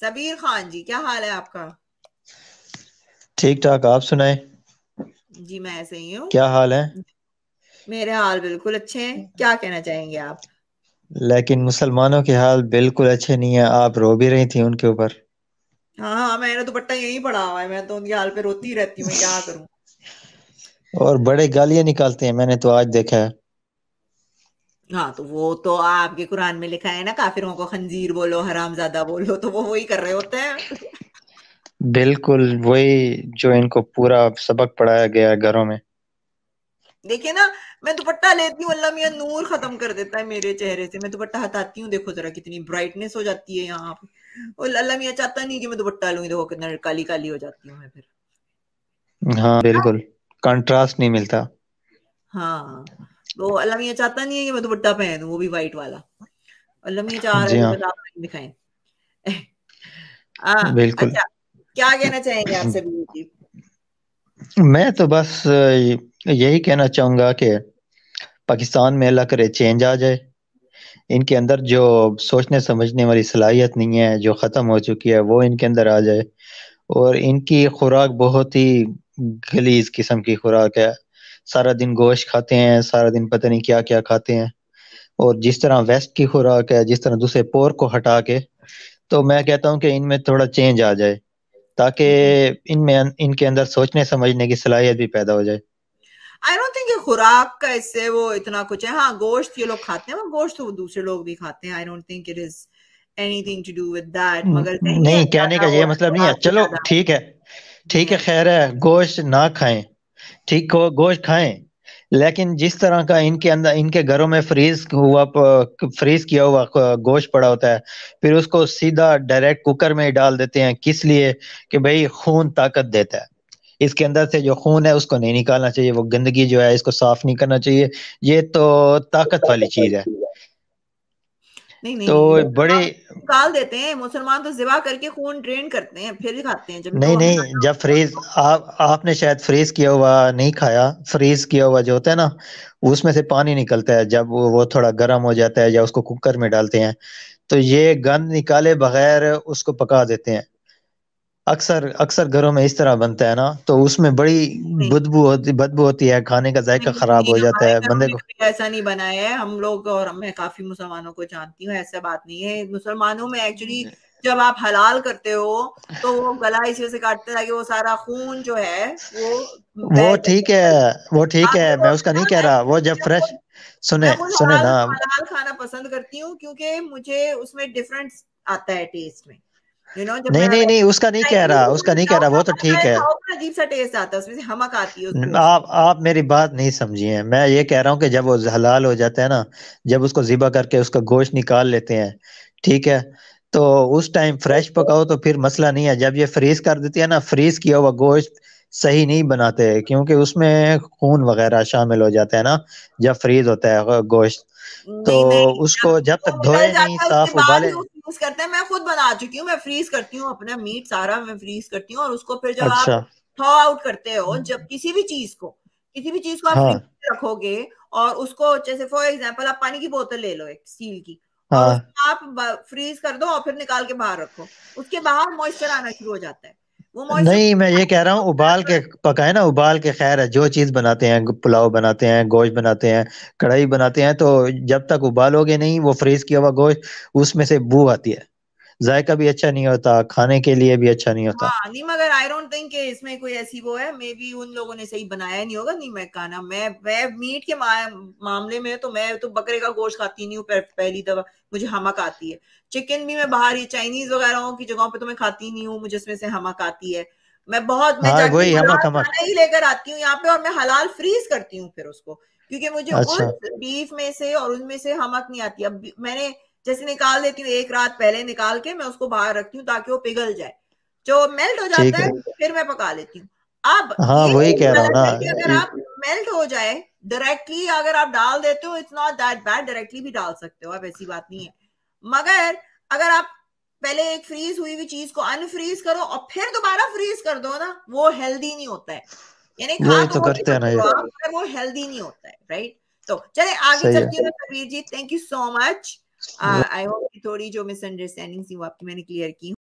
सबीर खान जी क्या हाल है आपका ठीक ठाक आप सुनाए जी मैं ऐसे ही हूँ क्या हाल है मेरे हाल बिल्कुल अच्छे हैं क्या कहना चाहेंगे आप लेकिन मुसलमानों के हाल बिल्कुल अच्छे नहीं है आप रो भी रही थी उनके ऊपर हाँ मैंने तो पट्टा यही पड़ा हुआ है मैं तो उनके हाल पे रोती रहती हूँ क्या करूँ और बड़े गालियां निकालते हैं मैंने तो आज देखा है हाँ तो वो तो आपके कुरान में लिखा है ना काफिरों को खंजीर बोलो हराम ज्यादा बोलो तो वो वही कर रहे होते हैं बिल्कुल वही जो इनको पूरा सबक पढ़ाया गया है घरों में देखिए ना मैं दुपट्टा लेती हूँ अल्लाह मियाँ नूर खत्म कर देता है मेरे चेहरे से मैं दुपट्टा हटाती हूँ देखो जरा कितनी ब्राइटनेस हो जाती है यहाँ पे और अल्लाह मियाँ चाहता नहीं कि मैं दुपट्टा लूँ देखो कितना काली काली हो जाती हूँ मैं फिर हाँ बिल्कुल कंट्रास्ट नहीं मिलता हाँ वो अल्लाह मियाँ चाहता नहीं है कि मैं दुपट्टा तो पहन वो भी वाइट वाला अल्लाह मियाँ चाह रहे हैं हाँ। दिखाएं आ, हाँ, बिल्कुल अच्छा, क्या कहना चाहेंगे आपसे सभी जी मैं तो बस यही कहना चाहूंगा कि पाकिस्तान में अल्लाह करे चेंज आ जाए इनके अंदर जो सोचने समझने वाली सलाहियत नहीं है जो ख़त्म हो चुकी है वो इनके अंदर आ जाए और इनकी खुराक बहुत ही गलीज किस्म की खुराक है सारा दिन गोश्त खाते हैं सारा दिन पता नहीं क्या क्या खाते हैं और जिस तरह वेस्ट की खुराक है जिस तरह दूसरे पोर को हटा के तो मैं कहता हूँ कि इनमें थोड़ा चेंज आ जाए ताकि इनमें अं-, इनके अंदर सोचने समझने की सलाहियत भी पैदा हो जाए आई डोंट थिंक खुराक का इससे वो इतना कुछ है हाँ गोश्त ये लोग खाते हैं गोश्त तो दूसरे लोग भी खाते हैं I don't think it is anything to do with that मगर नहीं कहने का ये मतलब नहीं है चलो ठीक है ठीक है हम्म। खैर है गोश्त ना खाएं ठीक हो गोश्त खाएं लेकिन जिस तरह का इनके अंदर इनके घरों में फ्रीज हुआ फ्रीज किया हुआ गोश्त पड़ा होता है फिर उसको सीधा डायरेक्ट कुकर में डाल देते हैं किस लिए कि भाई खून ताकत देता है इसके अंदर से जो खून है उसको नहीं निकालना चाहिए वो गंदगी जो है इसको साफ नहीं करना चाहिए ये तो ताकत वाली चीज है नहीं नहीं तो बड़े हाँ, निकाल देते हैं मुसलमान तो जिबा करके खून ड्रेन करते हैं फिर खाते हैं जब नहीं नहीं जब फ्रेज आप आपने शायद फ्रेज किया हुआ नहीं खाया फ्रीज किया हुआ जो होता है ना उसमें से पानी निकलता है जब वो थोड़ा गर्म हो जाता है या उसको कुकर में डालते हैं तो ये गंद निकाले बगैर उसको पका देते हैं अक्सर अक्सर घरों में इस तरह बनता है ना तो उसमें बड़ी बदबू होती बदबू होती है खाने का जायका खराब हो जाता है बंदे को ऐसा नहीं बनाया है हम लोग और मैं काफी मुसलमानों को जानती हूँ ऐसा बात नहीं है मुसलमानों में एक्चुअली हम्म। जब आप हलाल करते हो तो वो गला इसी से काटते ताकि वो सारा खून जो है वो वो ठीक है वो ठीक है मैं उसका नहीं कह रहा वो जब फ्रेश सुने सुने ना हाँ। हलाल खाना पसंद करती हूँ क्योंकि मुझे उसमें डिफरेंस आता है टेस्ट में नहीं नहीं नहीं उसका नहीं कह रहा उसका नहीं कह रहा वो तो ठीक है अजीब सा टेस्ट आता है उसमें हमक आती है आप आप मेरी बात नहीं समझी मैं ये कह रहा हूँ कि जब वो हलाल हो जाता है ना जब उसको जिबा करके उसका गोश्त निकाल लेते हैं ठीक है तो उस टाइम फ्रेश पकाओ तो फिर मसला नहीं है जब ये फ्रीज कर देती है ना फ्रीज किया हुआ गोश्त सही नहीं बनाते क्योंकि उसमें खून वगैरह शामिल हो तो जाता है ना जब फ्रीज होता है गोश्त तो उसको जब तक धोए नहीं साफ उबाले कुकिंग्स करते हैं मैं खुद बना चुकी हूँ मैं फ्रीज करती हूँ अपना मीट सारा मैं फ्रीज करती हूँ और उसको फिर जब अच्छा। आप थॉ आउट करते हो हम्म। जब किसी भी चीज को किसी भी चीज को आप हाँ। रखोगे और उसको जैसे फॉर एग्जाम्पल आप पानी की बोतल ले लो एक स्टील की हाँ। और आप फ्रीज कर दो और फिर निकाल के बाहर रखो उसके बाहर मॉइस्चर आना शुरू हो जाता है वो नहीं मैं ये कह रहा हूँ उबाल के पकाए ना उबाल के खैर है जो चीज़ बनाते हैं पुलाव बनाते हैं गोश्त बनाते हैं कढ़ाई बनाते हैं तो जब तक उबालोगे नहीं वो फ्रीज किया हुआ गोश्त उसमें से बू आती है जायका भी अच्छा नहीं होता खाने के लिए भी अच्छा नहीं होता हाँ, नहीं मगर आई डोंट थिंक इसमें कोई ऐसी वो है मे बी उन लोगों ने सही बनाया नहीं होगा नहीं मैं खाना मैं वह मीट के मा, मामले में तो मैं तो बकरे का गोश्त खाती नहीं हूँ पहली दफा मुझे हमक आती है चिकन भी मैं बाहर ही चाइनीज वगैरह की जगहों पर तो मैं खाती नहीं हूँ मुझे इसमें से हमक आती है मैं बहुत मैं हाँ, वही हमक हमक ही लेकर आती हूँ यहाँ पे और मैं हलाल फ्रीज करती हूँ फिर उसको क्योंकि मुझे अच्छा। उस बीफ में से और उनमें से हमक नहीं आती अब मैंने जैसे निकाल देती हूँ एक रात पहले निकाल के मैं उसको बाहर रखती हूँ ताकि वो पिघल जाए जो मेल्ट हो जाता है फिर मैं पका लेती हूँ अब हाँ वही कह रहा हूँ ना अगर आप मेल्ट हो जाए डायरेक्टली अगर आप डाल देते हो it's not that bad directly भी डाल सकते हो अब ऐसी बात नहीं है मगर अगर आप पहले एक फ्रीज हुई हुई चीज को अनफ्रीज करो और फिर दोबारा फ्रीज कर दो ना वो हेल्दी नहीं होता है यानी खा तो, तो करते हैं मगर तो वो हेल्दी नहीं होता है राइट तो चले आगे चलती हूँ Kabir ji thank you so much I hope थोड़ी जो मिसअंडरस्टैंडिंग्स थी वो आपकी मैंने क्लियर की